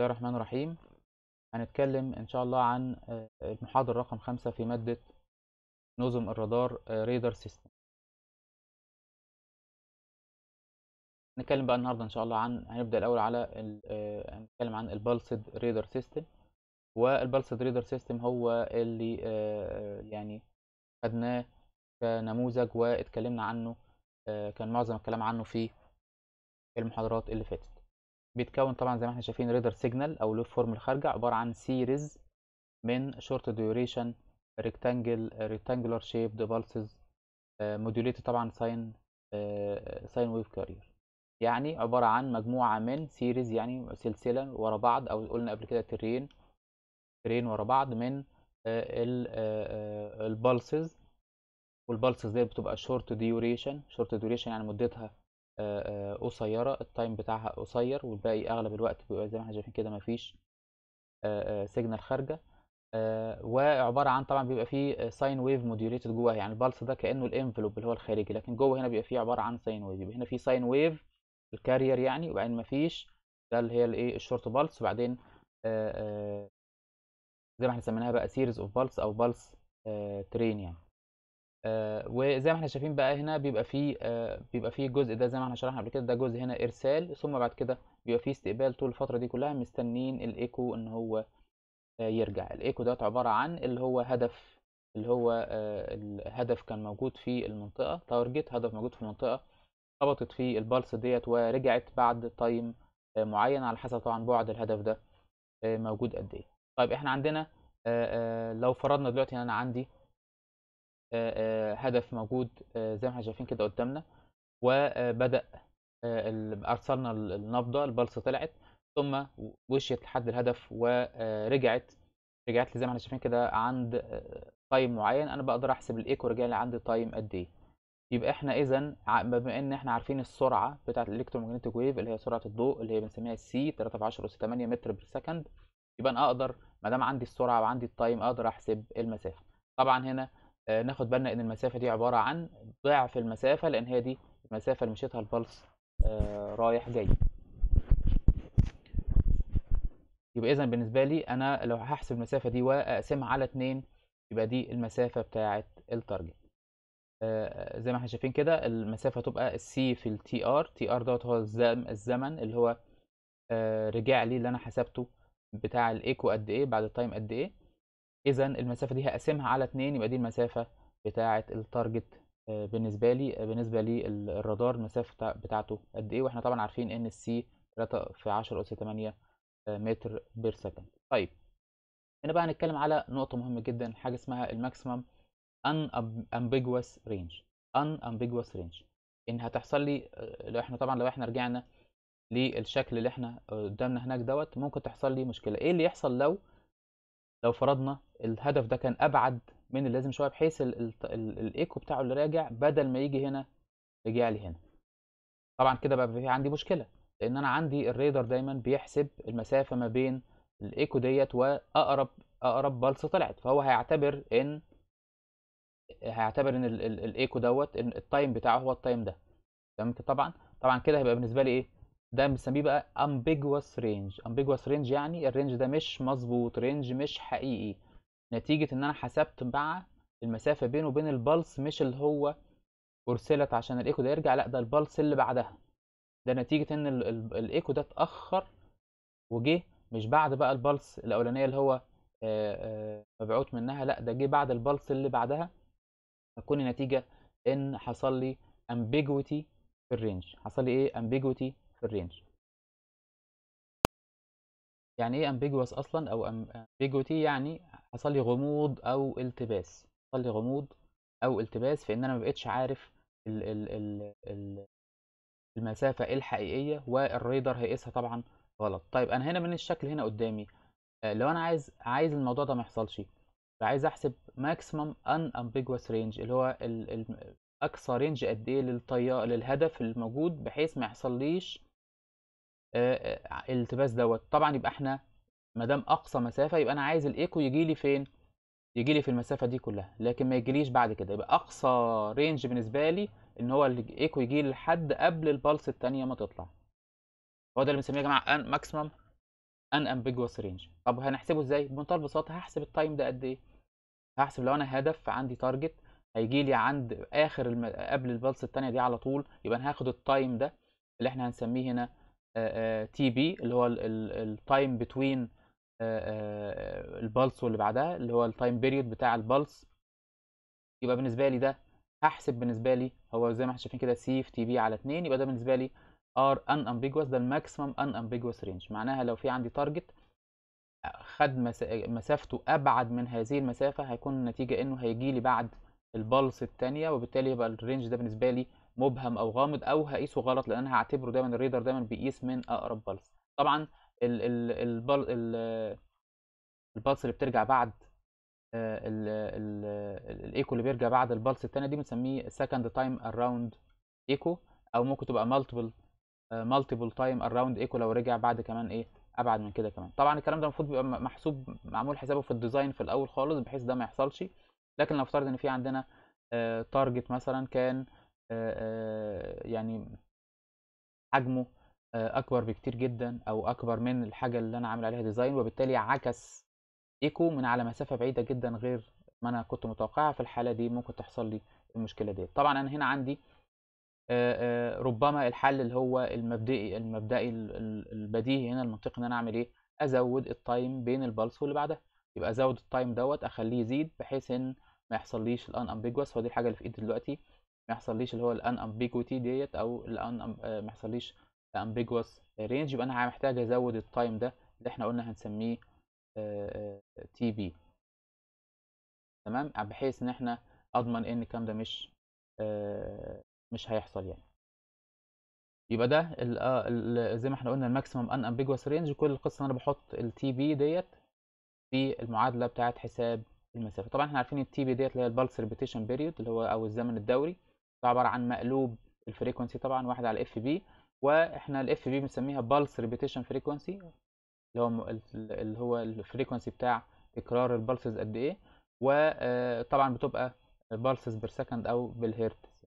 بسم الله الرحمن الرحيم هنتكلم ان شاء الله عن آه، المحاضرة رقم خمسة في مادة نظم الرادار ريدر سيستم نتكلم بقى النهاردة ان شاء الله عن هنبدأ الاول على آه، هنتكلم عن البلسد ريدر سيستم والبلسد ريدر سيستم هو اللي آه، يعني خدناه كنموذج واتكلمنا عنه كان معظم الكلام عنه في المحاضرات اللي فاتت بيتكون طبعا زي ما احنا شايفين ريدر سيجنال او لوف فورم الخارجه عباره عن سيريز من شورت ديوريشن ريكتانجل ريكتانجلر شيب ديفالسز موديوليتد طبعا ساين ساين ويف كارير يعني عباره عن مجموعه من سيريز يعني سلسله ورا بعض او قلنا قبل كده ترين ترين ورا بعض من آه، البالسز آه، آه، والبالسز دي بتبقى شورت ديوريشن شورت ديوريشن يعني مدتها آه، آه، قصيره التايم بتاعها قصير والباقي اغلب الوقت بيبقى زي ما احنا شايفين كده مفيش سيجنال آه، خارجه وعباره عن طبعا بيبقى فيه ساين ويف موديوليتد جواها يعني البالس ده كانه الانفلوب اللي هو الخارجي لكن جوه هنا بيبقى فيه عباره عن ساين ويف يبقى هنا فيه ساين ويف الكارير يعني وبعدين مفيش ده اللي هي الايه الشورت بالس وبعدين زي ما احنا سميناها بقى سيريز اوف بالس او بالس ترين يعني آه، وزي ما احنا شايفين بقى هنا بيبقى فيه آه بيبقى فيه الجزء ده زي ما احنا شرحنا قبل كده ده جزء هنا ارسال ثم بعد كده بيبقى فيه استقبال طول الفتره دي كلها مستنين الايكو ان هو آه يرجع الايكو ده عباره عن اللي هو هدف اللي هو آه، الهدف كان موجود في المنطقه تارجت هدف موجود في المنطقه خبطت في البالس ديت ورجعت بعد تايم آه، معين على حسب طبعا بعد الهدف ده موجود قد ايه طيب احنا عندنا لو فرضنا دلوقتي ان انا عندي آه، آه، هدف موجود آه، زي ما احنا شايفين كده قدامنا وبدا ارسلنا النبضه البلصه طلعت ثم وشيت لحد الهدف ورجعت رجعت زي ما احنا شايفين كده عند تايم معين انا بقدر احسب الايكو رجع لي عند تايم قد ايه يبقى احنا اذا بما ان احنا عارفين السرعه بتاعه الالكترومagnetic ويف اللي هي سرعه الضوء اللي هي بنسميها السي 3 في 10 اس 8 متر بير سكند يبقى انا اقدر ما دام عندي السرعه وعندي التايم اقدر احسب المسافه طبعا هنا آه، ناخد بالنا ان المسافه دي عباره عن ضعف المسافه لان هي دي المسافه اللي مشيتها البلس آه، رايح جاي يبقى اذا بالنسبه لي انا لو هحسب المسافه دي واقسمها على 2 يبقى دي المسافه بتاعه التارجت آه، زي ما احنا شايفين كده المسافه تبقى السي في التي ار تي ار دوت هو الزمن اللي هو رجع لي اللي انا حسبته بتاع الايكو قد ايه بعد التايم قد ايه اذا المسافه دي هقسمها على 2 يبقى دي المسافه بتاعه التارجت آه، بالنسبه لي آه، بالنسبه للرادار المسافه بتاعته قد ايه واحنا طبعا عارفين ان السي 3 في 10 اس 8 متر بير سكند طيب هنا بقى هنتكلم على نقطه مهمه جدا حاجه اسمها الماكسيمم ان امبيجوس رينج ان امبيجوس رينج ان هتحصل لي آه، لو احنا طبعا لو احنا رجعنا للشكل اللي احنا قدامنا هناك دوت ممكن تحصل لي مشكله ايه اللي يحصل لو لو فرضنا الهدف ده كان ابعد من اللازم شويه بحيث الايكو بتاعه اللي راجع بدل ما يجي هنا رجع لي هنا طبعا كده بقى في عندي مشكله لان انا عندي الريدر دايما بيحسب المسافه ما بين الايكو ديت واقرب اقرب بلصه طلعت فهو هيعتبر ان هيعتبر ان الايكو دوت التايم بتاعه هو التايم ده تمام طبعا طبعا كده هيبقى بالنسبه لي ايه ده بنسميه بقى ambiguous range ambiguous range يعني الرينج ده مش مظبوط رينج مش حقيقي نتيجة ان انا حسبت مع المسافة بينه وبين البلس مش اللي هو ارسلت عشان الايكو ده يرجع لا ده البلس اللي بعدها ده نتيجة ان ال ال الايكو ده اتأخر وجه مش بعد بقى البلس الاولانية اللي هو مبعوت منها لا ده جه بعد البلس اللي بعدها تكون النتيجة ان حصل لي ambiguity في الرينج حصل لي ايه ambiguity في الرينج يعني ايه ambiguous اصلا او ambiguity يعني حصل لي غموض او التباس حصل لي غموض او التباس في ان انا ما بقتش عارف الـ الـ الـ الـ المسافة الحقيقية والريدر هيقيسها طبعا غلط طيب انا هنا من الشكل هنا قدامي آه، لو انا عايز عايز الموضوع ده ما يحصلش عايز احسب ماكسيمم ان امبيجوس رينج اللي هو الـ الـ اقصى رينج قد ايه للطيار للهدف الموجود بحيث ما يحصليش الالتباس آه، آه، دوت طبعا يبقى احنا ما دام اقصى مسافه يبقى انا عايز الايكو يجي لي فين يجي لي في المسافه دي كلها لكن ما يجيليش بعد كده يبقى اقصى رينج بالنسبه لي ان هو الايكو يجي لحد قبل البلس الثانيه ما تطلع هو ده اللي بنسميه يا جماعه ان ماكسيمم ان امبيجوس رينج طب هنحسبه ازاي بمنتهى البساطه هحسب التايم ده قد ايه هحسب لو انا هدف عندي تارجت هيجي لي عند اخر الم... قبل البلس الثانيه دي على طول يبقى انا هاخد التايم ده اللي احنا هنسميه هنا تي آه، بي آه، اللي هو التايم بتوين آه، البلس واللي بعدها اللي هو التايم بيريود بتاع البلس يبقى بالنسبه لي ده هحسب بالنسبه لي هو زي ما احنا شايفين كده سي في تي بي على 2 يبقى ده بالنسبه لي ار ان امبيجوس ده الماكسيمم ان امبيجوس رينج معناها لو في عندي تارجت خد مسافته ابعد من هذه المسافه هيكون النتيجه انه هيجي لي بعد البلس الثانيه وبالتالي يبقى الرينج ده بالنسبه لي مبهم او غامض او هقيسه غلط لان انا هعتبره دايما الريدر دايما بيقيس من اقرب بلس طبعا ال ال ال ال البلس اللي بترجع بعد آه، الايكو اللي بيرجع بعد البلس الثانيه دي بنسميه سكند تايم اراوند ايكو او ممكن تبقى مالتيبل مالتيبل تايم اراوند ايكو لو رجع بعد كمان ايه ابعد من كده كمان طبعا الكلام ده المفروض بيبقى محسوب معمول حسابه في الديزاين في الاول خالص بحيث ده ما يحصلش لكن لو افترض ان في عندنا تارجت آه، مثلا كان آه، آه، يعني حجمه آه، اكبر بكتير جدا او اكبر من الحاجه اللي انا عامل عليها ديزاين وبالتالي عكس ايكو من على مسافه بعيده جدا غير ما انا كنت متوقعها في الحاله دي ممكن تحصل لي المشكله دي طبعا انا هنا عندي ربما الحل اللي هو المبدئي المبدئي البديهي هنا المنطقي ان انا اعمل ايه ازود التايم بين البلس واللي بعدها يبقى ازود التايم دوت اخليه يزيد بحيث ان ما يحصليش الان امبيجوس ودي الحاجه اللي في ايدي دلوقتي ما يحصليش اللي هو الان امبيجوتي ديت او الان آه، ما يحصليش امبيجوس رينج يبقى انا محتاج ازود التايم ده اللي احنا قلنا هنسميه تي آه، بي آه، تمام بحيث ان احنا اضمن ان الكلام ده مش مش هيحصل يعني يبقى ده زي ما احنا قلنا الماكسيمم ان امبيجوس رينج كل القصه ان انا بحط التي بي ديت في المعادله بتاعه حساب المسافه طبعا احنا عارفين التي بي ديت اللي هي البالس ريبيتيشن بيريود اللي هو او الزمن الدوري ده عباره عن مقلوب الفريكونسي طبعا واحد على اف بي واحنا الاف بي بنسميها بالس ريبيتيشن فريكونسي اللي هو اللي هو الفريكونسي بتاع تكرار البلسز قد ايه وطبعا آه، بتبقى بالسز بير سكند او بالهرتز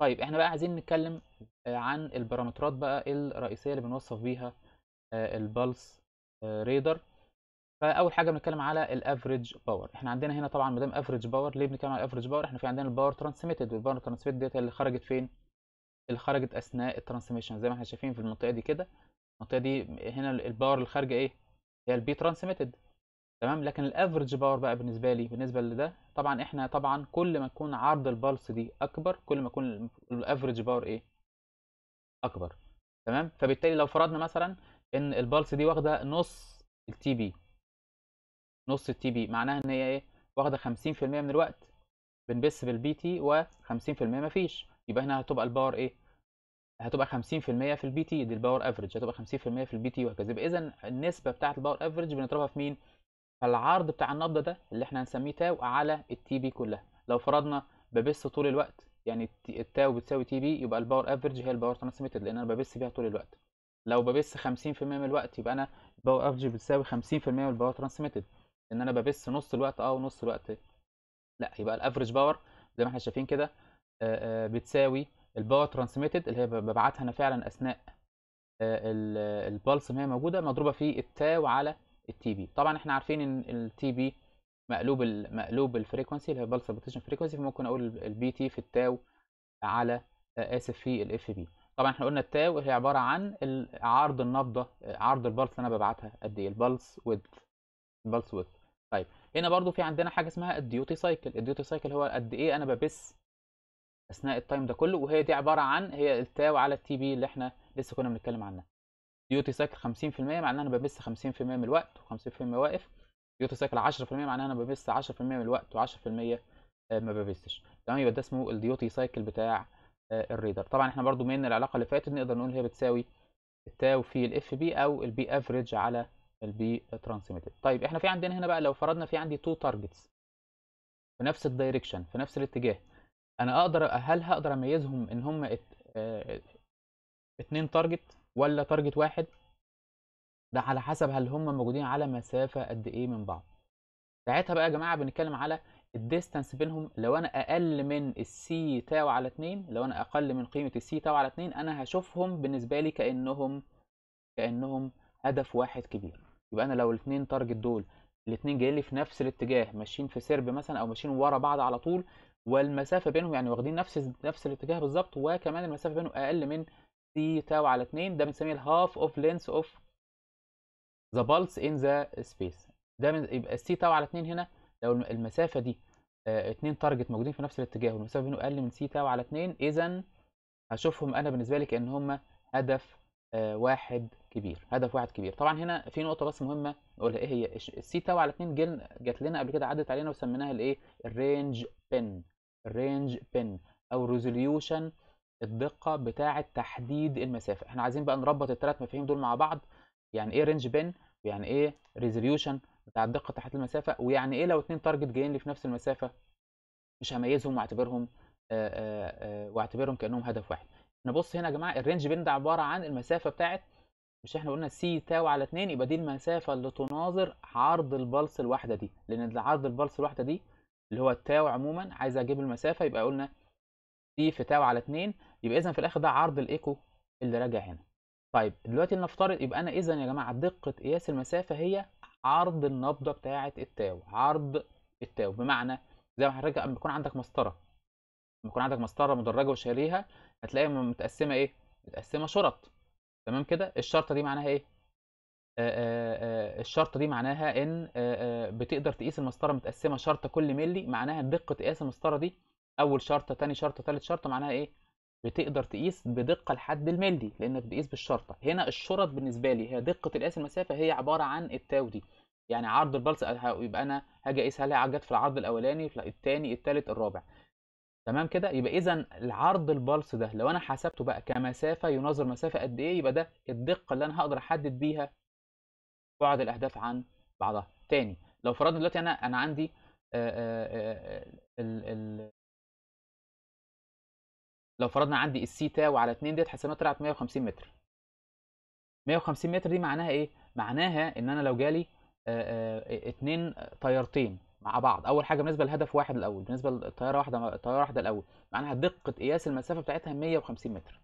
طيب احنا بقى عايزين نتكلم آه، عن البارامترات بقى الرئيسيه اللي بنوصف بيها آه، البلس ريدر فاول حاجه بنتكلم على الافريج باور احنا عندنا هنا طبعا مدام افريج باور ليه بنتكلم على الافريج باور احنا في عندنا الباور ترانسميتد والباور ترانسميت ديت اللي خرجت فين اللي خرجت اثناء الترانسميشن زي ما احنا شايفين في المنطقه دي كده المنطقه دي هنا الباور اللي خارجه ايه هي البي ترانسميتد تمام لكن الافريج باور بقى بالنسبه لي بالنسبه لده طبعا احنا طبعا كل ما تكون عرض البلس دي اكبر كل ما يكون الافريج باور ايه اكبر تمام فبالتالي لو فرضنا مثلا ان البلس دي واخده نص التي بي نص التي بي معناها ان هي ايه واخده 50% من الوقت بنبث بالبي تي و50% مفيش يبقى هنا هتبقى الباور ايه هتبقى 50% في البي تي دي الباور افريج هتبقى 50% في البي تي وهكذا يبقى اذا النسبه بتاعه الباور افريج بنضربها في مين العرض بتاع النبضه ده اللي احنا هنسميه تاو على التي بي كلها لو فرضنا ببث طول الوقت يعني التاو بتساوي تي بي يبقى الباور افريج هي الباور ترانسميتد لان انا ببث بيها طول الوقت لو ببث 50% من الوقت يبقى انا الباور افريج بتساوي 50% من الباور ترانسميتد ان انا ببث نص الوقت اه ونص الوقت لا يبقى الافريج باور زي ما احنا شايفين كده بتساوي الباور ترانسميتد اللي هي ببعتها انا فعلا اثناء البلس ما هي موجوده مضروبه في التاو على التي بي طبعا احنا عارفين ان التي بي مقلوب مقلوب الفريكونسي اللي هي البلس ريبوتيشن فريكونسي فممكن اقول البي تي في التاو على اسف في الاف بي طبعا احنا قلنا التاو هي عباره عن عرض النبضه عرض البلس اللي انا ببعتها قد ايه البلس ويدث البلس ويدث طيب هنا برضو في عندنا حاجه اسمها الديوتي سايكل الديوتي سايكل هو قد ايه انا ببث اثناء التايم ده كله وهي دي عباره عن هي التاو على التي بي اللي احنا لسه كنا بنتكلم عنها ديوتي سايكل 50% معناها انا ببث 50% من الوقت و50% واقف ديوتي سايكل 10% معناها انا ببث 10% من الوقت و10% آه، ما ببثش تمام يبقى ده اسمه الديوتي سايكل بتاع آه، الريدر طبعا احنا برضو من العلاقه اللي فاتت نقدر نقول هي بتساوي التاو في الاف بي او البي افريج على البي ترانسميتد طيب احنا في عندنا هنا بقى لو فرضنا في عندي تو تارجتس في نفس الدايركشن في نفس الاتجاه انا اقدر هل هقدر اميزهم ان هم ات... اه... اتنين تارجت ولا تارجت واحد ده على حسب هل هم موجودين على مسافه قد ايه من بعض ساعتها بقى يا جماعه بنتكلم على الديستانس بينهم لو انا اقل من السي تاو على 2 لو انا اقل من قيمه السي تاو على 2 انا هشوفهم بالنسبه لي كانهم كانهم هدف واحد كبير يبقى انا لو الاثنين تارجت دول الاثنين جايين لي في نفس الاتجاه ماشيين في سرب مثلا او ماشيين ورا بعض على طول والمسافه بينهم يعني واخدين نفس نفس الاتجاه بالظبط وكمان المسافه بينهم اقل من سي تاو على 2 ده بنسميه الهاف اوف لينس اوف ذا بالس ان ذا سبيس ده من يبقى السي تاو على 2 هنا لو المسافه دي آه تارجت موجودين في نفس الاتجاه والمسافه بينهم اقل من سي تاو على 2 اذا هشوفهم انا بالنسبه لي كان هم هدف آه، واحد كبير هدف واحد كبير طبعا هنا في نقطه بس مهمه نقولها ايه هي السي تاو على 2 جن جت لنا قبل كده عدت علينا وسميناها الايه الرينج بن الرينج بن او ريزوليوشن الدقه بتاعه تحديد المسافه احنا عايزين بقى نربط الثلاث مفاهيم دول مع بعض يعني ايه رينج بن ويعني ايه ريزوليوشن بتاع الدقه تحديد المسافه ويعني ايه لو اتنين تارجت جايين لي في نفس المسافه مش هميزهم واعتبرهم آه، آه، واعتبرهم كانهم هدف واحد نبص هنا يا جماعه الرينج بين ده عباره عن المسافه بتاعت مش احنا قلنا سي تاو على 2 يبقى دي المسافه اللي تناظر عرض البلس الواحده دي لان عرض البلس الواحده دي اللي هو التاو عموما عايز اجيب المسافه يبقى قلنا سي في تاو على 2 يبقى اذا في الاخر ده عرض الايكو اللي راجع هنا طيب دلوقتي لنفترض يبقى انا اذا يا جماعه دقه قياس المسافه هي عرض النبضه بتاعه التاو عرض التاو بمعنى زي ما حضرتك لما يكون عندك مسطره لما يكون عندك مسطره مدرجه وشاريها هتلاقي متقسمه ايه متقسمه شرط تمام كده الشرطه دي معناها ايه آآ آآ الشرطه دي معناها ان آآ بتقدر تقيس المسطره متقسمه شرطه كل ملي معناها دقه قياس المسطره دي اول شرطه ثاني شرطه ثالث شرطه معناها ايه بتقدر تقيس بدقه لحد الملي لانك بتقيس بالشرطه هنا الشرط بالنسبه لي هي دقه قياس المسافه هي عباره عن التاو دي يعني عرض البلس يبقى انا هاجي اقيس هل هي جت في العرض الاولاني في الثاني الثالث الرابع تمام كده يبقى اذا العرض البلص ده لو انا حسبته بقى كمسافه يناظر مسافه قد ايه يبقى ده الدقه اللي انا هقدر احدد بيها بعد الاهداف عن بعضها تاني لو فرضنا دلوقتي انا انا عندي ال لو فرضنا عندي السي تاو على 2 ديت حسبناها طلعت 150 متر 150 متر دي معناها ايه معناها ان انا لو جالي اتنين طيارتين مع بعض اول حاجه بالنسبه لهدف واحد الاول بالنسبه للطياره واحده طياره واحده الاول معناها دقه قياس المسافه بتاعتها 150 متر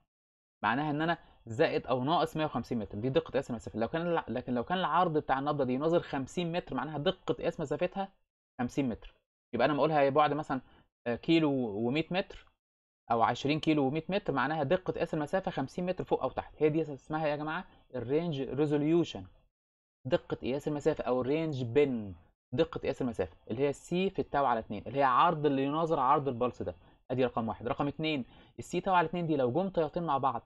معناها ان انا زائد او ناقص 150 متر دي دقه قياس المسافه لو كان لكن لو كان العرض بتاع النبضه دي يناظر 50 متر معناها دقه قياس مسافتها 50 متر يبقى انا بقولها بعد مثلا آه، كيلو و100 متر او 20 كيلو و100 متر معناها دقه قياس المسافه 50 متر فوق او تحت هي دي اسمها إيه يا جماعه الرينج ريزوليوشن دقه قياس المسافه او الرينج بن دقه قياس المسافه اللي هي السي في التاو على 2 اللي هي عرض اللي يناظر عرض البلس ده ادي رقم واحد رقم اتنين السي تاو على 2 دي لو جم طيارتين مع بعض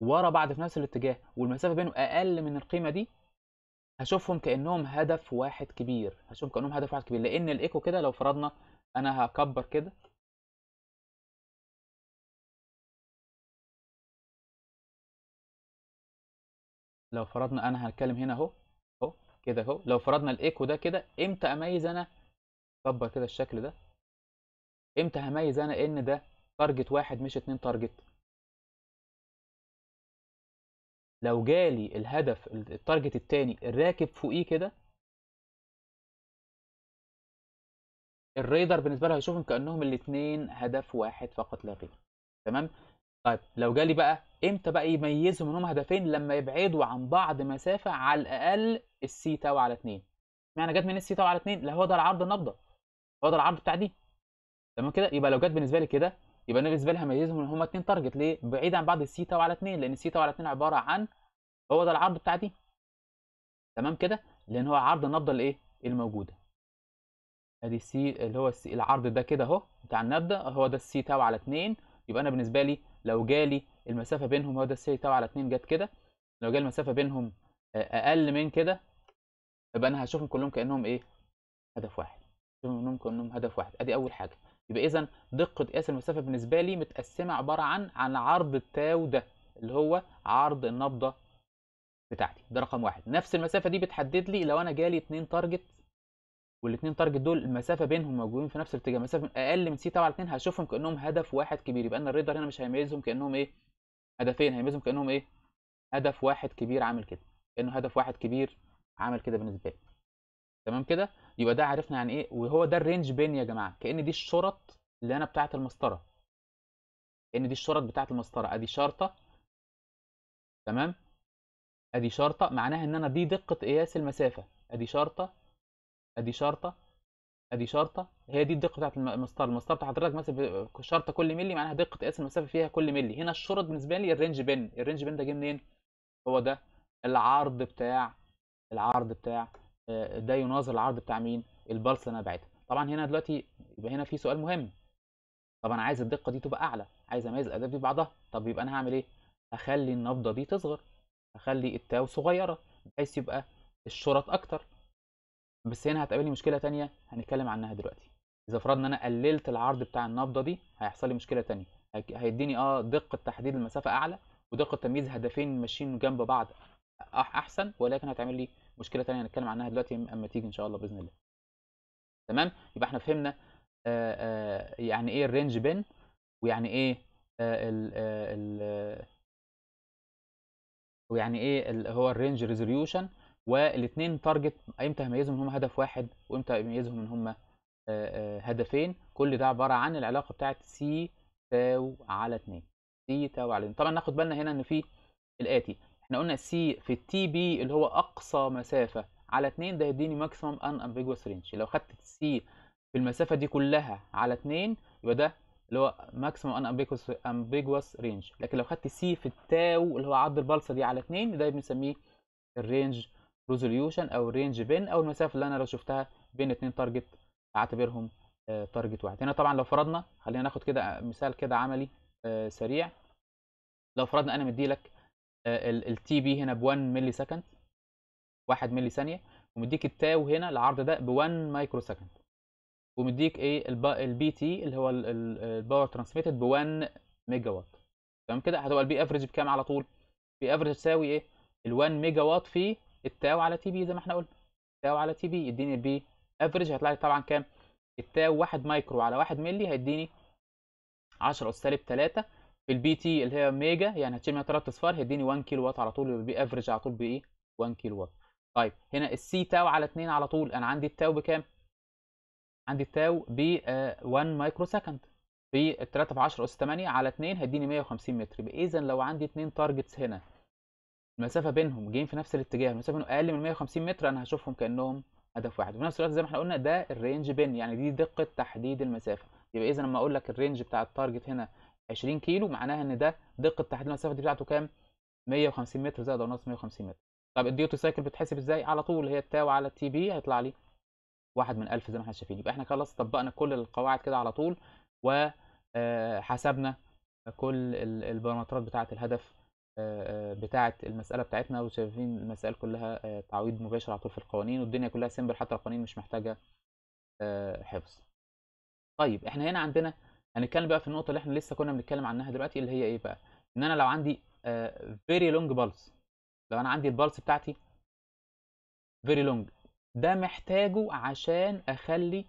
ورا بعض في نفس الاتجاه والمسافه بينهم اقل من القيمه دي هشوفهم كانهم هدف واحد كبير هشوفهم كانهم هدف واحد كبير لان الايكو كده لو فرضنا انا هكبر كده لو فرضنا انا هتكلم هنا اهو كده اهو لو فرضنا الايكو ده كده امتى اميز انا كبر كده الشكل ده امتى هميز انا ان ده تارجت واحد مش اتنين تارجت لو جالي الهدف التارجت التاني الراكب فوقيه كده الريدر بالنسبه له هيشوفهم كانهم الاثنين هدف واحد فقط لا غير تمام طيب لو جالي بقى امتى بقى يميزهم هم هدفين لما يبعدوا عن بعض مسافه على الاقل السي تاو على 2 معنى جت من السي تاو على 2 لا هو ده العرض النبضه هو ده العرض بتاع دي تمام كده يبقى لو جت بالنسبه لي كده يبقى انا بالنسبه لي هميزهم ان هم اتنين تارجت ليه بعيد عن بعض السي تاو على 2 لان السي تاو على 2 عباره عن هو ده العرض بتاع دي تمام كده لان هو عرض النبضه الايه الموجوده ادي السي اللي هو السي العرض ده كده اهو بتاع النبضه هو ده السي تاو على 2 يبقى انا بالنسبه لي لو جالي المسافه بينهم هو ده السي تاو على 2 جت كده لو جالي المسافه بينهم آه، اقل من كده يبقى انا هشوفهم كلهم كانهم ايه هدف واحد هشوفهم كلهم كانهم هدف واحد ادي اول حاجه يبقى اذا دقه قياس المسافه بالنسبه لي متقسمه عباره عن عن عرض التاو ده اللي هو عرض النبضه بتاعتي ده رقم واحد نفس المسافه دي بتحدد لي لو انا جالي اتنين تارجت والاثنين تارجت دول المسافه بينهم موجودين في نفس الاتجاه مسافه اقل من سي تبع الاثنين هشوفهم كانهم هدف واحد كبير يبقى ان الريدر هنا مش هيميزهم كانهم ايه هدفين هيميزهم كانهم ايه هدف واحد كبير عامل كده كانه هدف واحد كبير عامل كده بالنسبه لي تمام كده يبقى ده عرفنا يعني ايه وهو ده الرينج بين يا جماعه كان دي الشرط اللي انا بتاعه المسطره ان دي الشرط بتاعه المسطره ادي شرطه تمام ادي شرطه معناها ان انا دي دقه قياس المسافه ادي شرطه ادي شرطه ادي شرطه هي دي الدقه بتاعت المسطره المسطره بتاع حضرتك مثلا شرطه كل ملي معناها دقه قياس المسافه فيها كل ملي هنا الشرط بالنسبه لي الرينج بين الرينج بين ده جه منين هو ده العرض بتاع العرض بتاع آه، ده يناظر العرض بتاع مين البلس اللي انا بعتها طبعا هنا دلوقتي يبقى هنا في سؤال مهم طب انا عايز الدقه دي تبقى اعلى عايز اميز الاداه دي ببعضها طب يبقى انا هعمل ايه اخلي النبضه دي تصغر اخلي التاو صغيره بحيث يبقى الشرط اكتر بس هنا هتقابلني مشكله تانية هنتكلم عنها دلوقتي اذا فرضنا انا قللت العرض بتاع النبضه دي هيحصل لي مشكله تانية هيديني اه دقه تحديد المسافه اعلى ودقه تمييز هدفين ماشيين جنب بعض احسن ولكن هتعمل لي مشكله تانية هنتكلم عنها دلوقتي اما تيجي ان شاء الله باذن الله تمام يبقى احنا فهمنا آآ آه، آآ آه، يعني ايه الرينج بين ويعني ايه آه، ال ال ويعني ايه هو الرينج ريزوليوشن والاثنين تارجت امتى هميزهم ان هم هدف واحد وامتى هيميزهم ان هم آه، آه، هدفين كل ده عباره عن العلاقه بتاعه سي تاو على 2 سي تاو على 2 طبعا ناخد بالنا هنا ان في الاتي احنا قلنا سي في التي بي اللي هو اقصى مسافه على 2 ده يديني ماكسيمم ان امبيجوس رينج لو خدت سي في المسافه دي كلها على 2 يبقى ده اللي هو ماكسيمم ان امبيجوس امبيجوس رينج لكن لو خدت سي في التاو اللي هو عرض البلصه دي على 2 ده بنسميه الرينج ريزوليوشن او رينج بين او المسافه اللي انا لو شفتها بين اتنين تارجت اعتبرهم تارجت آه، واحد هنا طبعا لو فرضنا خلينا ناخد كده مثال كده عملي آه، سريع لو فرضنا انا مديلك التي آه، بي هنا ب 1 ملي سكند 1 ملي ثانيه ومديك التاو هنا العرض ده ب 1 مايكرو سكند ومديك ايه البي تي اللي هو الباور ترانسميتد ب 1 ميجا وات تمام كده هتبقى البي افريج بكام على طول؟ بي افريج تساوي ايه؟ ال 1 ميجا وات في التاو على تي بي زي ما احنا قلنا التاو على تي بي يديني البي افريج هيطلع لي طبعا كام التاو 1 مايكرو على 1 مللي هيديني 10 اس سالب 3 في البي تي اللي هي ميجا يعني هتشيل منها 3 اصفار هيديني 1 كيلو وات على طول البي افريج على طول بايه 1 كيلو وات طيب هنا السي تاو على 2 على طول انا عندي التاو بكام عندي التاو ب 1 مايكرو سكند في 3 في 10 اس 8 على 2 هيديني 150 متر اذا لو عندي 2 تارجتس هنا المسافه بينهم جايين في نفس الاتجاه المسافه بينهم اقل من 150 متر انا هشوفهم كانهم هدف واحد وفي نفس الوقت زي ما احنا قلنا ده الرينج بين يعني دي دقه تحديد المسافه يبقى اذا لما اقول لك الرينج بتاع التارجت هنا 20 كيلو معناها ان ده دقه تحديد المسافه دي بتاعته كام 150 متر زائد او ناقص 150 متر طب الديوتي سايكل بتحسب ازاي على طول هي التاو على التي بي هيطلع لي واحد من 1000 زي ما احنا شايفين يبقى احنا خلاص طبقنا كل القواعد كده على طول وحسبنا آه، كل البارامترات بتاعه الهدف آه، آه، بتاعه المساله بتاعتنا وشايفين المسائل كلها آه، تعويض مباشر على طول في القوانين والدنيا كلها سيمبل حتى القوانين مش محتاجه حفظ طيب احنا هنا عندنا هنتكلم بقى في النقطه اللي احنا لسه كنا بنتكلم عنها دلوقتي اللي هي ايه بقى ان انا لو عندي very long pulse لو انا عندي البلس بتاعتي very long ده محتاجه عشان اخلي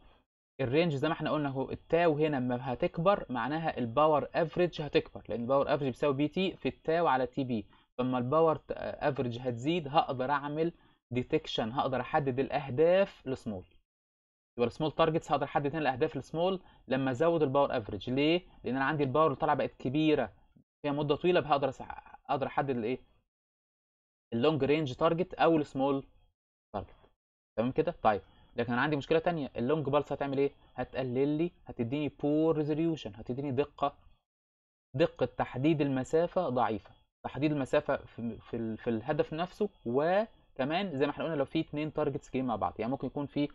الرينج زي ما احنا قلنا اهو التاو هنا لما هتكبر معناها الباور افريج هتكبر لان الباور افريج بيساوي بي تي في التاو على تي بي فاما الباور افريج هتزيد هقدر اعمل ديتكشن هقدر احدد الاهداف لسمول يبقى السمول تارجتس هقدر احدد هنا الاهداف السمول لما ازود الباور افريج ليه لان انا عندي الباور اللي طالعه بقت كبيره فيها مده طويله هقدر اقدر احدد الايه اللونج رينج تارجت او السمول تارجت تمام كده طيب لكن انا عندي مشكله تانية اللونج بالس هتعمل ايه هتقلل لي هتديني بور ريزوليوشن هتديني دقه دقه تحديد المسافه ضعيفه تحديد المسافه في, في, في الهدف نفسه وكمان زي ما احنا قلنا لو في اتنين تارجتس جايين مع بعض يعني ممكن يكون في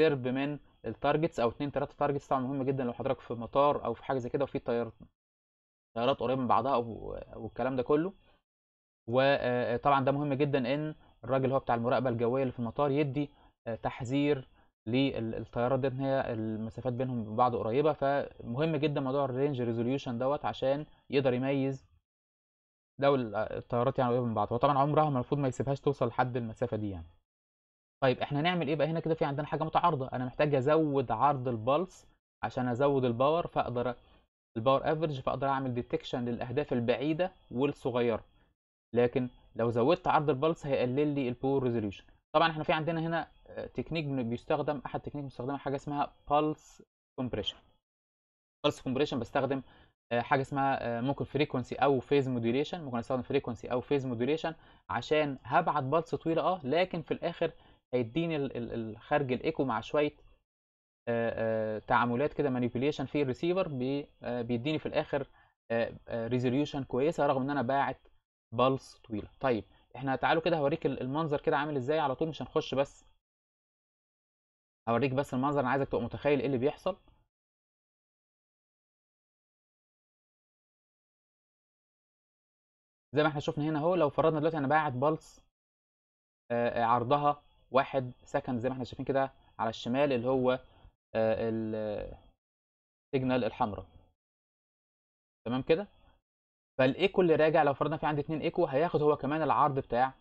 سيرب من التارجتس او اتنين تلاته تارجتس طبعا مهم جدا لو حضرتك في مطار او في حاجه زي كده وفي طيارات طيارات قريبه من بعضها والكلام ده كله وطبعا آه، آه، ده مهم جدا ان الراجل هو بتاع المراقبه الجويه اللي في المطار يدي آه، تحذير للطيارات دي ان هي المسافات بينهم وبين بعض قريبه فمهم جدا موضوع الرينج ريزوليوشن دوت عشان يقدر يميز لو الطيارات يعني قريبه من بعض هو طبعا عمرها المفروض ما يسيبهاش توصل لحد المسافه دي يعني طيب احنا نعمل ايه بقى هنا كده في عندنا حاجه متعارضه انا محتاج ازود عرض البلس عشان ازود الباور فاقدر الباور افريج فاقدر اعمل ديتكشن للاهداف البعيده والصغيره لكن لو زودت عرض البلس هيقلل لي البور ريزوليوشن طبعا احنا في عندنا هنا آه، تكنيك بيستخدم احد تكنيك بيستخدمها حاجه اسمها بالس كومبريشن بالس كومبريشن بستخدم آه، حاجه اسمها آه، ممكن فريكونسي او فيز موديليشن ممكن استخدم فريكونسي او فيز موديليشن عشان هبعت بالس طويله اه لكن في الاخر هيديني الخارج الايكو مع شويه تعاملات كده مانيبيوليشن في الريسيفر بيديني في الاخر ريزوليوشن كويسه رغم ان انا باعت بالس طويله طيب احنا تعالوا كده هوريك المنظر كده عامل ازاي على طول مش هنخش بس هوريك بس المنظر انا عايزك تبقى متخيل ايه اللي بيحصل زي ما احنا شفنا هنا اهو لو فرضنا دلوقتي انا باعت بالس آه، آه، عرضها واحد سكند زي ما احنا شايفين كده على الشمال اللي هو السيجنال آه، الحمراء تمام كده فالايكو اللي راجع لو فرضنا في عندي اتنين ايكو هياخد هو كمان العرض بتاع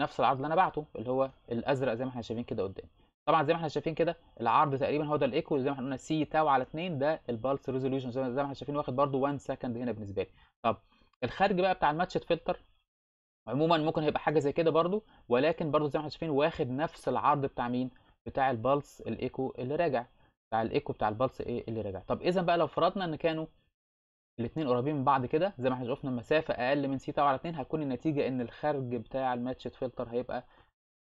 نفس العرض اللي انا بعته اللي هو الازرق زي ما احنا شايفين كده قدام طبعا زي ما احنا شايفين كده العرض تقريبا هو ده الايكو زي ما احنا قلنا سي تاو على 2 ده البالس ريزوليوشن زي ما احنا شايفين واخد برده 1 سكند هنا بالنسبه لي طب الخارج بقى بتاع الماتشت فلتر عموما ممكن هيبقى حاجه زي كده برده ولكن برده زي ما احنا شايفين واخد نفس العرض بتاع مين بتاع البالس الايكو اللي راجع بتاع الايكو بتاع البالس ايه اللي راجع طب اذا بقى لو فرضنا ان كانوا الاثنين قريبين من بعض كده زي ما احنا شفنا مسافه اقل من سي تاو على 2 هتكون النتيجه ان الخرج بتاع الماتشت فلتر هيبقى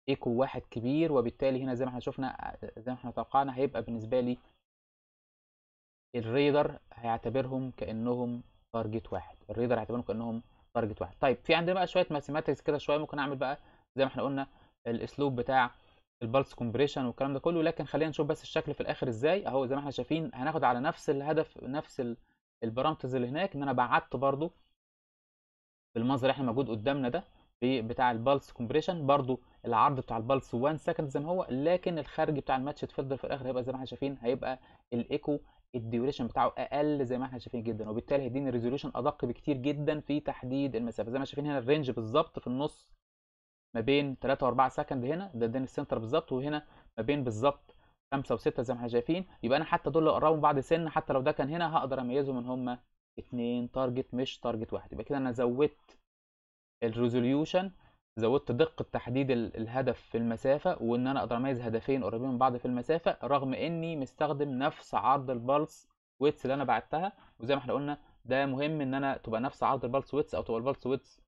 ايكو واحد كبير وبالتالي هنا زي ما احنا شفنا زي ما احنا توقعنا هيبقى بالنسبه لي الريدر هيعتبرهم كانهم تارجت واحد الريدر هيعتبرهم كانهم تارجت واحد طيب في عندنا بقى شويه ماثيماتكس كده شويه ممكن اعمل بقى زي ما احنا قلنا الاسلوب بتاع البلس كومبريشن والكلام ده كله لكن خلينا نشوف بس الشكل في الاخر ازاي اهو زي ما احنا شايفين هناخد على نفس الهدف نفس البارامترز اللي هناك ان انا بعدت برضو بالمنظر اللي احنا موجود قدامنا ده بتاع البلس كومبريشن برضو العرض بتاع البلس 1 سكند زي ما هو لكن الخارج بتاع الماتش فلتر في الاخر هيبقى زي ما احنا شايفين هيبقى الايكو الديوريشن بتاعه اقل زي ما احنا شايفين جدا وبالتالي هيديني ريزوليوشن ادق بكتير جدا في تحديد المسافه زي ما شايفين هنا الرينج بالظبط في النص ما بين 3 و4 سكند هنا ده ده السنتر بالظبط وهنا ما بين بالظبط خمسة وستة زي ما احنا شايفين يبقى انا حتى دول لو قربوا بعض سن حتى لو ده كان هنا هقدر اميزهم ان هما اتنين تارجت مش تارجت واحد يبقى كده انا زودت الريزوليوشن زودت دقة تحديد الهدف في المسافة وان انا اقدر اميز هدفين قريبين من بعض في المسافة رغم اني مستخدم نفس عرض البلس ويتس اللي انا بعتها وزي ما احنا قلنا ده مهم ان انا تبقى نفس عرض البلس ويتس او تبقى البلس ويتس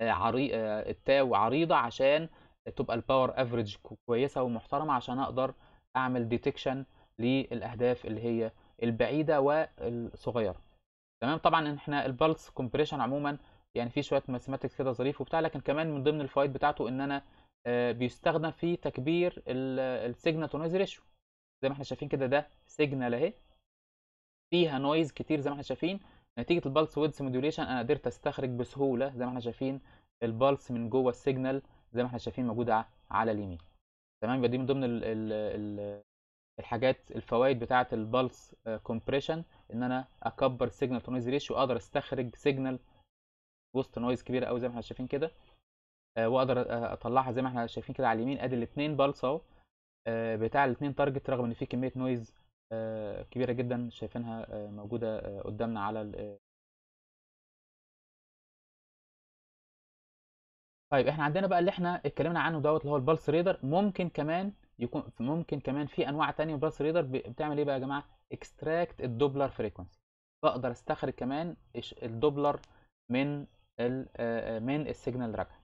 آه، عري... آه، التاو عريضة عشان تبقى الباور افريج كويسه ومحترمه عشان اقدر اعمل ديتكشن للاهداف اللي هي البعيده والصغيره تمام طبعا احنا البلس كومبريشن عموما يعني في شويه ماسيماتكس كده ظريف وبتاع لكن كمان من ضمن الفوائد بتاعته ان انا آه، بيستخدم في تكبير السيجنال تو نويز ريشيو زي ما احنا شايفين كده ده سيجنال اهي فيها نويز كتير زي ما احنا شايفين نتيجه البلس ويدز موديوليشن انا قدرت استخرج بسهوله زي ما احنا شايفين البلس من جوه السيجنال زي ما احنا شايفين موجوده على اليمين تمام يبقى دي من ضمن الـ الـ الـ الحاجات الفوائد بتاعه البلس كومبريشن آه، ان انا اكبر سيجنال تو نويز ريشيو اقدر استخرج سيجنال وسط نويز كبيره قوي زي ما احنا شايفين كده آه، واقدر آه، اطلعها زي ما احنا شايفين كده على اليمين ادي الاثنين بالس اهو بتاع الاثنين تارجت رغم ان في كميه نويز كبيره جدا شايفينها موجوده قدامنا على طيب احنا عندنا بقى اللي احنا اتكلمنا عنه دوت اللي هو البلس ريدر ممكن كمان يكون ممكن كمان في انواع ثانيه من البلس ريدر بتعمل ايه بقى يا جماعه اكستراكت الدوبلر فريكونسي بقدر استخرج كمان الدوبلر من آه، من السيجنال راجع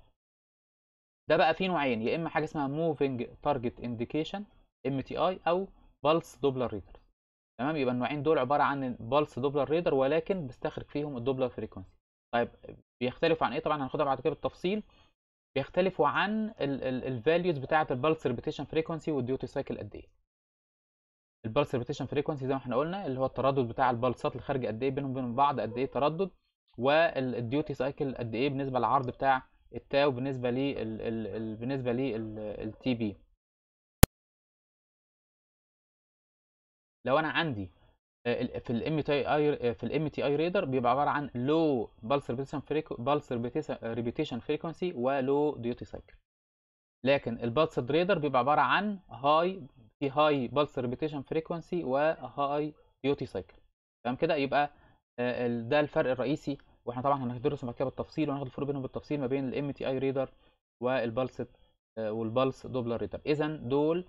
ده بقى في نوعين يا اما حاجه اسمها موفينج تارجت انديكيشن ام تي اي او بالس دوبلر ريدر تمام يبقى النوعين دول عباره عن بالس دوبلر ريدر ولكن بستخرج فيهم الدوبلر فريكونسي طيب بيختلفوا عن ايه طبعا هناخدها بعد كده بالتفصيل بيختلفوا عن الفاليوز بتاعه البلس ريبيتيشن فريكونسي والديوتي سايكل قد ايه البلس ريبيتيشن فريكونسي زي ما احنا قلنا اللي هو التردد بتاع البلسات الخارج قد ايه بينهم وبين بعض قد ايه تردد والديوتي سايكل قد ايه بالنسبه للعرض بتاع التاو بالنسبه لي ال ال الـ بالنسبه لي التي بي لو انا عندي في الام تي اي في الام تي اي ريدر بيبقى عباره عن لو بالس ريبيتيشن بالس ريبيتيشن فريكونسي ولو ديوتي سايكل لكن البالس ريدر بيبقى عباره عن هاي في هاي بالس ريبيتيشن فريكونسي وهاي ديوتي سايكل تمام كده يبقى ده الفرق الرئيسي واحنا طبعا هندرس بعد كده بالتفصيل وناخد الفروق بينهم بالتفصيل ما بين الام تي اي ريدر والبالس والبالس دوبلر ريدر اذا دول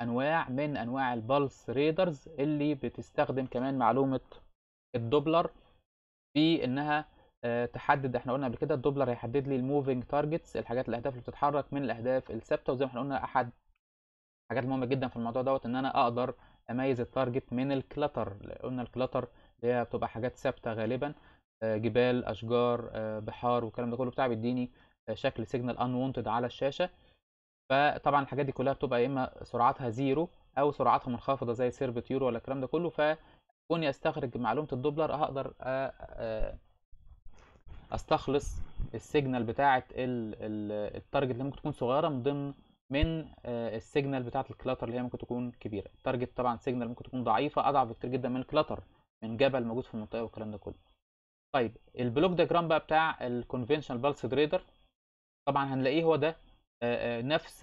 انواع من انواع البلس ريدرز اللي بتستخدم كمان معلومه الدوبلر في انها آه، تحدد احنا قلنا قبل كده الدوبلر هيحدد لي الموفينج تارجتس الحاجات الاهداف اللي بتتحرك من الاهداف الثابته وزي ما احنا قلنا احد الحاجات المهمه جدا في الموضوع دوت ان انا اقدر اميز التارجت من الكلتر قلنا الكلتر اللي هي بتبقى حاجات ثابته غالبا آه، جبال اشجار آه، بحار والكلام ده كله بتاع بيديني شكل سيجنال ان على الشاشه فطبعا الحاجات دي كلها بتبقى يا اما سرعتها زيرو او سرعتها منخفضه زي سيربت يورو ولا الكلام ده كله فكوني استخرج معلومه الدوبلر هقدر استخلص السيجنال بتاعه التارجت اللي ممكن تكون صغيره من ضمن من آه، السيجنال بتاعه الكلاتر اللي هي ممكن تكون كبيره التارجت طبعا سيجنال ممكن تكون ضعيفه اضعف بكتير جدا من الكلاتر من جبل موجود في المنطقه والكلام ده كله طيب البلوك ديجرام بقى بتاع الكونفنشنال بالس ريدر طبعا هنلاقيه هو ده آه، آه، نفس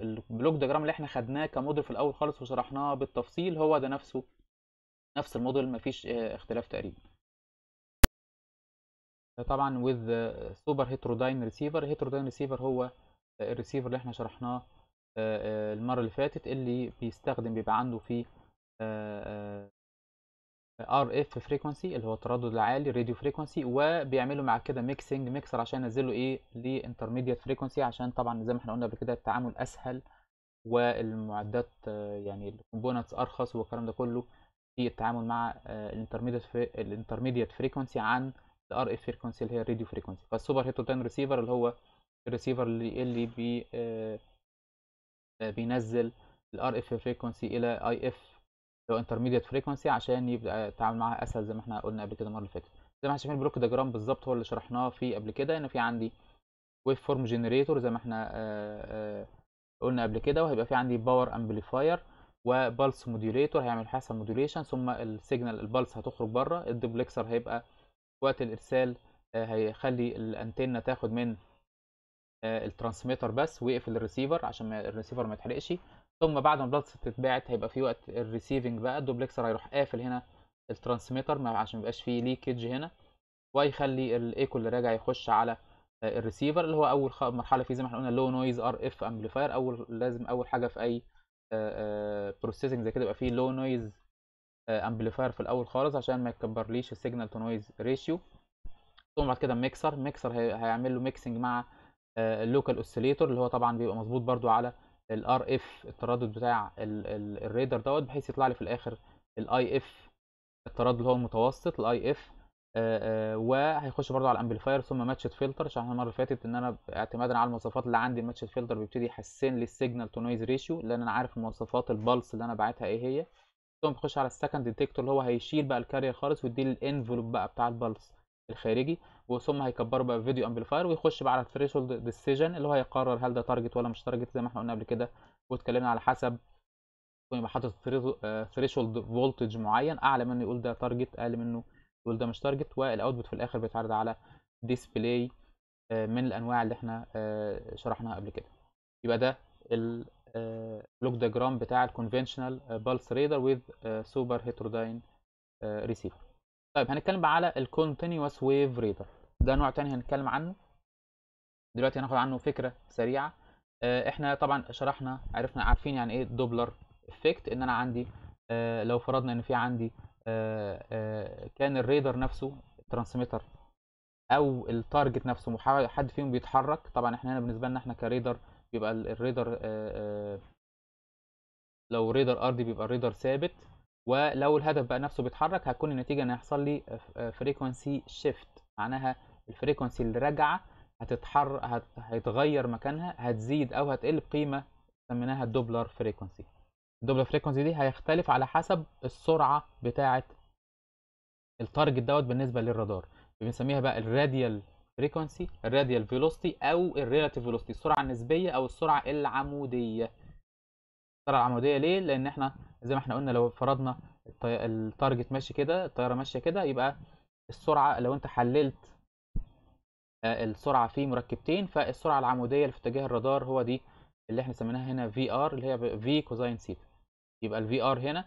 البلوك ديجرام اللي احنا خدناه كموديل في الاول خالص وشرحناه بالتفصيل هو ده نفسه نفس الموديل مفيش آه، اختلاف تقريبا طبعا with سوبر هيتروداين ريسيفر هيتروداين ريسيفر هو الريسيفر اللي احنا شرحناه المره اللي فاتت اللي بيستخدم بيبقى عنده فيه ار اف فريكونسي اللي هو التردد العالي راديو فريكونسي وبيعملوا مع كده ميكسنج ميكسر عشان ينزلوا ايه لانترميديت فريكونسي عشان طبعا زي ما احنا قلنا قبل كده التعامل اسهل والمعدات يعني الكومبوننتس ارخص والكلام ده كله في التعامل مع الانترميديت الانترميديت فريكونسي عن الار اف فريكونسي اللي هي الراديو فريكونسي فالسوبر هيتروتين ريسيفر اللي هو الريسيفر اللي, اللي بي آه، آه، بينزل الار اف فريكونسي الى اي اف لو انترميديت intermediate frequency عشان يبقى التعامل معاها اسهل زي ما احنا قلنا قبل كده المره اللي فاتت زي ما احنا شايفين البلوك ديجرام بالظبط هو اللي شرحناه فيه قبل كده ان في عندي ويف فورم جنريتور زي ما احنا آآ آه، آآ آه، قلنا قبل كده وهيبقى في عندي باور امبليفاير وبالس موديوليتور هيعمل حاسه موديوليشن ثم السيجنال البالس هتخرج بره الدوبلكسر هيبقى وقت الارسال آه، هيخلي الانتنه تاخد من الترانسميتر بس ويقفل الريسيفر عشان الريسيفر ما يتحرقش ثم بعد ما البلاتس بتتبعت هيبقى في وقت الريسيفنج بقى الدوبلكسر هيروح قافل هنا الترانسميتر ما عشان ميبقاش فيه ليكج هنا وهيخلي الايكو اللي راجع يخش على آه، الريسيفر اللي هو اول مرحله فيه زي ما احنا قلنا لو نويز ار اف امبليفاير اول لازم اول حاجه في اي بروسيسنج آه، آه، زي كده يبقى فيه لو نويز امبليفاير في الاول خالص عشان ما يكبرليش السيجنال تو نويز ريشيو ثم بعد كده ميكسر ميكسر هيعمل له ميكسنج مع اللوكال اوسيليتور اللي هو طبعا بيبقى مظبوط برده على الار اف التردد بتاع الريدر دوت بحيث يطلع لي في الاخر الاي اف التردد اللي هو المتوسط الاي اف وهيخش برضو على الامبليفاير ثم ماتش فلتر عشان المره اللي فاتت ان انا اعتمادا على المواصفات اللي عندي ماتش فلتر بيبتدي يحسن لي السيجنال تو نويز ريشيو لان انا عارف مواصفات البلس اللي انا باعتها ايه هي ثم بخش على السكند ديتكتور اللي هو هيشيل بقى الكارير خالص ويديني الانفلوب بقى بتاع البلس الخارجي وثم هيكبره بقى فيديو امبليفاير ويخش بقى على الثريشولد ديسيجن اللي هو هيقرر هل ده تارجت ولا مش تارجت زي ما احنا قلنا قبل كده واتكلمنا على حسب يبقى حاطط ثريشولد فولتج آه، معين اعلى منه يقول ده تارجت اقل منه يقول ده مش تارجت والاوتبوت في الاخر بيتعرض على ديسبلاي آه، من الانواع اللي احنا آه، شرحناها قبل كده يبقى ده البلوك دياجرام بتاع الكونفنشنال بالس ريدر وذ سوبر هيتروداين ريسيفر طيب هنتكلم على الكونتينوس ويف ريدر ده نوع تاني هنتكلم عنه دلوقتي هناخد عنه فكره سريعه آه، احنا طبعا شرحنا عرفنا عارفين يعني ايه دوبلر افكت ان انا عندي اه لو فرضنا ان في عندي اه اه كان الريدر نفسه ترانسميتر او التارجت نفسه حد فيهم بيتحرك طبعا احنا هنا بالنسبه لنا احنا كريدر بيبقى الريدر آه، آه، لو ريدر ارضي بيبقى الريدر ثابت ولو الهدف بقى نفسه بيتحرك هتكون النتيجه ان هيحصل لي فريكونسي شيفت آه، معناها الفريكونسي اللي راجعه هتتحر هت... هيتغير مكانها هتزيد او هتقل بقيمه سميناها الدوبلر فريكونسي الدوبلر فريكونسي دي هيختلف على حسب السرعه بتاعه التارجت دوت بالنسبه للرادار بنسميها بقى الراديال فريكونسي الراديال فيلوستي او الريلاتيف فيلوستي السرعه النسبيه او السرعه العموديه السرعه العموديه ليه لان احنا زي ما احنا قلنا لو فرضنا التارجت ماشي كده الطياره ماشيه كده يبقى السرعه لو انت حللت آه، السرعه في مركبتين فالسرعه العموديه اللي في اتجاه الرادار هو دي اللي احنا سميناها هنا في ار اللي هي في كوزاين سيتا يبقى الفي ار هنا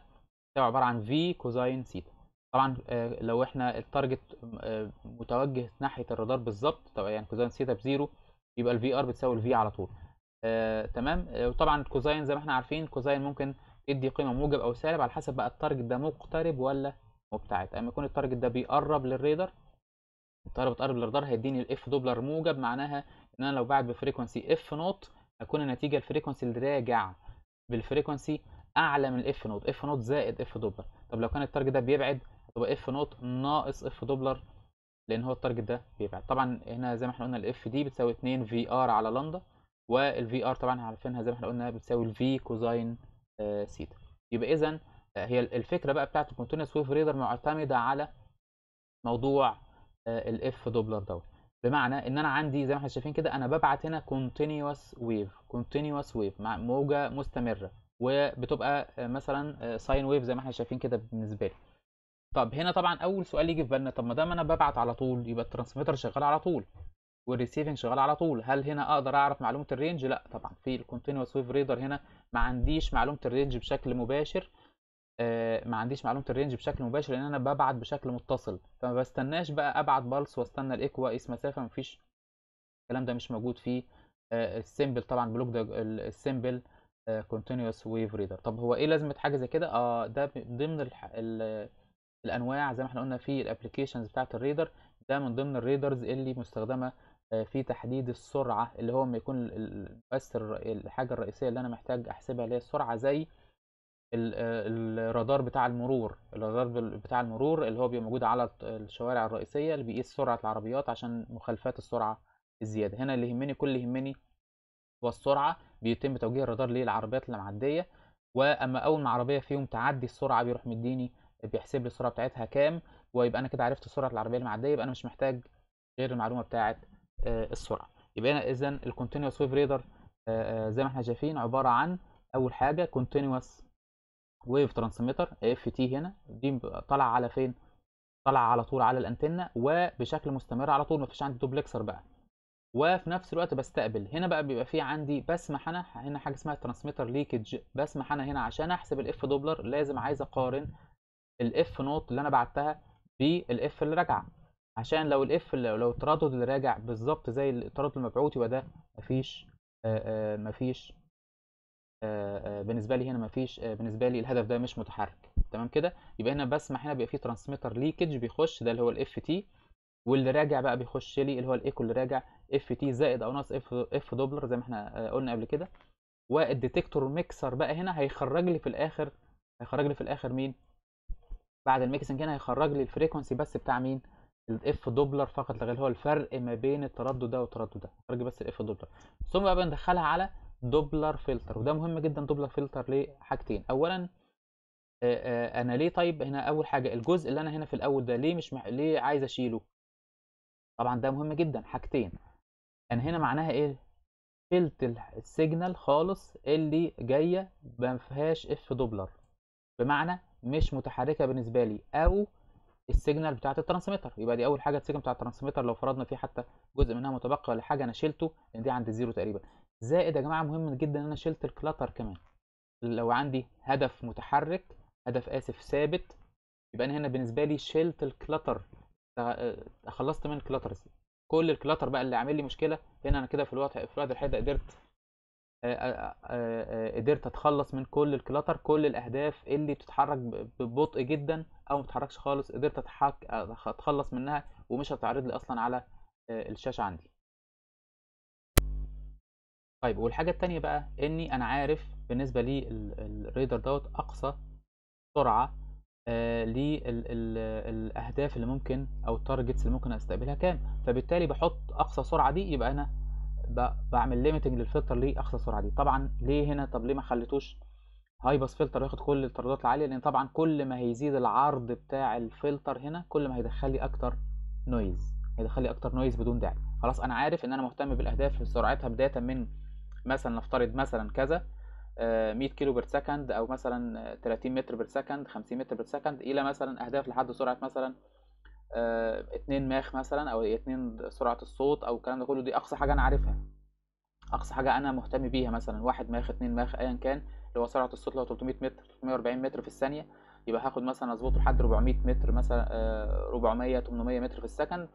بتبقى عباره عن في كوزاين سيتا طبعا آه، لو احنا التارجت آه، متوجه ناحيه الرادار بالظبط طبعا يعني كوزاين سيتا بزيرو يبقى الفي ار بتساوي الفي على طول آه تمام وطبعا الكوزاين زي ما احنا عارفين كوزين ممكن ادي قيمه موجب او سالب على حسب بقى التارجت ده مقترب ولا مبتعد اما يكون التارجت ده بيقرب للريدر التارجت بتقرب للرادار هيديني الاف دوبلر موجب معناها ان انا لو بعت بفريكونسي اف نوت هتكون النتيجه الفريكونسي اللي راجع بالفريكونسي اعلى من الاف نوت اف نوت زائد اف دوبلر طب لو كان التارجت ده بيبعد هتبقى اف نوت ناقص اف دوبلر لان هو التارجت ده بيبعد طبعا هنا زي ما احنا قلنا الاف دي بتساوي 2 في ار على لندا والفي ار طبعا عارفينها زي ما احنا قلنا بتساوي الفي كوزاين سيتا آه، يبقى اذا آه، هي الفكره بقى بتاعت الكونتينوس ويف ريدر معتمده على موضوع آه، الاف دوبلر دوت بمعنى ان انا عندي زي ما احنا شايفين كده انا ببعت هنا كونتينوس ويف كونتينوس ويف مع موجه مستمره وبتبقى مثلا ساين ويف زي ما احنا شايفين كده بالنسبه لي طب هنا طبعا اول سؤال يجي في بالنا طب ما دام انا ببعت على طول يبقى الترانسميتر شغال على طول والريسيفنج شغال على طول هل هنا اقدر اعرف معلومه الرينج لا طبعا في الكونتينوس ويف ريدر هنا ما عنديش معلومه الرينج بشكل مباشر آه ما عنديش معلومه الرينج بشكل مباشر لان انا ببعت بشكل متصل فما بستناش بقى ابعت بالس واستنى الايكو قيس مسافه ما فيش الكلام ده مش موجود في آه السيمبل طبعا بلوك ده السيمبل كونتينوس ويف ريدر طب هو ايه لازمه حاجه زي كده اه ده ضمن الانواع زي ما احنا قلنا في الابلكيشنز بتاعه الريدر ده من ضمن الريدرز اللي مستخدمه آه، في تحديد السرعة اللي هو ما يكون المؤثر الحاجة الرئيسية اللي أنا محتاج أحسبها اللي هي السرعة زي آه، الرادار بتاع المرور الرادار بتاع المرور اللي هو بيبقى موجود على الشوارع الرئيسية اللي بيقيس سرعة العربيات عشان مخالفات السرعة الزيادة هنا اللي يهمني كل اللي يهمني هو السرعة بيتم توجيه الرادار للعربيات اللي معدية وأما أول ما عربية فيهم تعدي السرعة بيروح مديني بيحسب لي السرعة بتاعتها كام ويبقى أنا كده عرفت سرعة العربية اللي معدية يبقى أنا مش محتاج غير المعلومة بتاعت آه، السرعه يبقى هنا اذا الكونتينوس ويف ريدر زي ما احنا شايفين عباره عن اول حاجه كونتينوس ويف ترانسميتر اف تي هنا دي طالعه على فين طالعه على طول على الانتنه وبشكل مستمر على طول مفيش عندي دوبلكسر بقى وفي نفس الوقت بستقبل هنا بقى بيبقى في عندي بس انا هنا حاجه اسمها ترانسميتر ليكج بس انا هنا عشان احسب الاف دوبلر لازم عايز اقارن الاف نوت اللي انا بعتها بالاف اللي راجعه عشان لو الاف لو التردد اللي راجع بالظبط زي التردد المبعوث يبقى ده مفيش مفيش بالنسبه لي هنا مفيش بالنسبه لي الهدف ده مش متحرك تمام كده يبقى هنا بسمح هنا بيبقى فيه ترانسميتر ليكج بيخش ده اللي هو الاف تي واللي راجع بقى بيخش لي اللي هو الايكو اللي راجع اف تي زائد او ناقص اف اف دوبلر زي ما احنا قلنا قبل كده والديتكتور ميكسر بقى هنا هيخرج لي في الاخر هيخرج لي في الاخر مين بعد الميكسنج هنا هيخرج لي الفريكونسي بس بتاع مين الاف دوبلر فقط لا غير هو الفرق ما بين التردد ده والتردد ده فرق بس الاف دوبلر ثم بقى بندخلها على دوبلر فلتر وده مهم جدا دوبلر فلتر ليه حاجتين اولا انا ليه طيب هنا اول حاجه الجزء اللي انا هنا في الاول ده ليه مش مح... ليه عايز اشيله طبعا ده مهم جدا حاجتين انا هنا معناها ايه شلت السيجنال خالص اللي جايه ما فيهاش اف دوبلر بمعنى مش متحركه بالنسبه لي او السيجنال بتاعت الترانسميتر يبقى دي اول حاجه السيجنال بتاع الترانسميتر لو فرضنا فيه حتى جزء منها متبقي ولا حاجه انا شلته لان دي عند زيرو تقريبا زائد يا جماعه مهم جدا ان انا شلت الكلتر كمان لو عندي هدف متحرك هدف اسف ثابت يبقى انا هنا بالنسبه لي شلت الكلتر خلصت من الكلترز كل الكلتر بقى اللي عامل لي مشكله هنا انا كده في الوضع في الوضع الحالي قدرت آه، آه، آه، قدرت اتخلص من كل الكلاتر كل الاهداف اللي بتتحرك ببطء جدا او ما بتتحركش خالص قدرت اتحك اتخلص منها ومش هتعرض لي اصلا على الشاشه عندي طيب والحاجه التانية بقى اني انا عارف بالنسبه لي الريدر دوت اقصى سرعه للاهداف اللي ممكن او التارجتس اللي ممكن استقبلها كام فبالتالي بحط اقصى سرعه دي يبقى انا بعمل ليميتنج للفلتر لاقصى السرعه دي طبعا ليه هنا طب ليه ما خليتوش هاي باس فلتر ياخد كل الترددات العاليه لان طبعا كل ما هيزيد العرض بتاع الفلتر هنا كل ما هيدخل لي اكتر نويز هيدخل لي اكتر نويز بدون داعي خلاص انا عارف ان انا مهتم بالاهداف سرعتها بدايه من مثلا نفترض مثلا كذا 100 آه، كيلو بير سكند او مثلا 30 متر بير سكند 50 متر بير سكند الى مثلا اهداف لحد سرعه مثلا آه، اتنين ماخ مثلا او اتنين سرعه الصوت او الكلام ده كله دي اقصى حاجه انا عارفها اقصى حاجه انا مهتم بيها مثلا واحد ماخ اتنين ماخ ايا كان اللي هو سرعه الصوت لو 300 متر 340 متر في الثانيه يبقى هاخد مثلا اظبطه لحد 400 متر مثلا 400 آه، 800 متر في السكند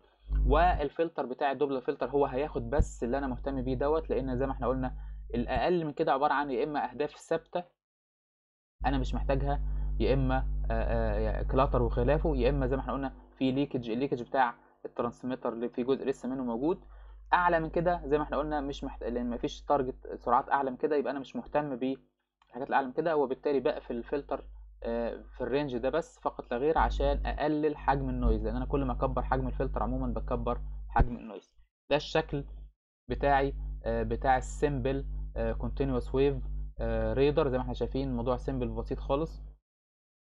والفلتر بتاع الدوبل فلتر هو هياخد بس اللي انا مهتم بيه دوت لان زي ما احنا قلنا الاقل من كده عباره عن يا اما اهداف ثابته انا مش محتاجها يا اما آه، كلاتر وخلافه يا اما زي ما احنا قلنا في ليكج الليكج بتاع الترانسميتر اللي في جزء لسه منه موجود اعلى من كده زي ما احنا قلنا مش محت... لان مفيش تارجت سرعات اعلى من كده يبقى انا مش مهتم بالحاجات الاعلى من كده وبالتالي بقفل الفلتر آه، في الرينج ده بس فقط لا غير عشان اقلل حجم النويز لان انا كل ما اكبر حجم الفلتر عموما بكبر حجم النويز ده الشكل بتاعي آه، بتاع السيمبل كونتينوس ويف ريدر زي ما احنا شايفين موضوع سيمبل بسيط خالص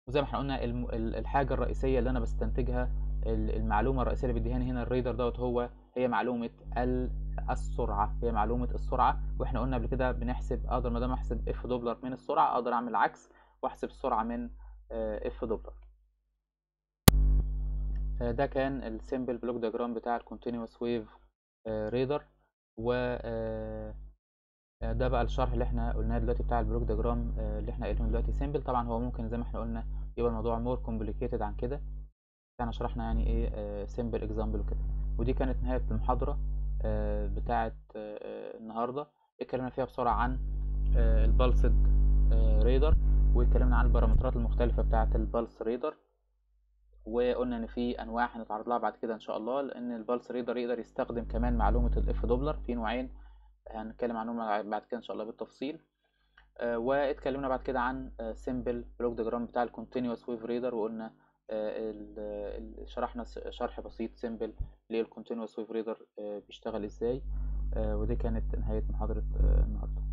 وزي ما احنا قلنا الحاجه الرئيسيه اللي انا بستنتجها المعلومه الرئيسيه اللي بيديها هنا الريدر دوت هو هي معلومه السرعه هي معلومه السرعه واحنا قلنا قبل كده بنحسب اقدر ما دام احسب اف دوبلر من السرعه اقدر اعمل عكس واحسب السرعه من اف آه، دوبلر آه، ده كان السيمبل بلوك دياجرام بتاع الكونتينوس ويف ريدر و آه، ده بقى الشرح اللي احنا قلناه دلوقتي بتاع البلوك دياجرام اللي احنا قايلينه دلوقتي سيمبل طبعا هو ممكن زي ما احنا قلنا يبقى الموضوع مور كومبليكيتد عن كده يعني شرحنا يعني ايه سيمبل آه، اكزامبل وكده ودي كانت نهايه المحاضره آه، بتاعه آه، النهارده اتكلمنا فيها بسرعه عن البلسد ريدر واتكلمنا عن البارامترات المختلفه بتاعه البلس ريدر وقلنا ان في انواع هنتعرض لها بعد كده ان شاء الله لان البلس ريدر يقدر يستخدم كمان معلومه الاف دوبلر في نوعين هنتكلم عنهم بعد كده ان شاء الله بالتفصيل واتكلمنا بعد كده عن سيمبل بلوك ديجرام بتاع الكونتينوس ويف ريدر وقلنا شرحنا شرح بسيط سيمبل للكونتينوس wave reader آه، بيشتغل ازاي آه، ودي كانت نهاية محاضرة آه، النهاردة